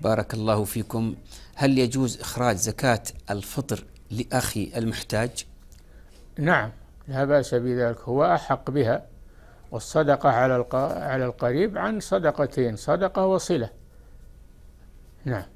بارك الله فيكم هل يجوز إخراج زكاة الفطر لأخي المحتاج؟ نعم لا بأس بذلك هو أحق بها والصدقة على القريب عن صدقتين صدقة وصلة نعم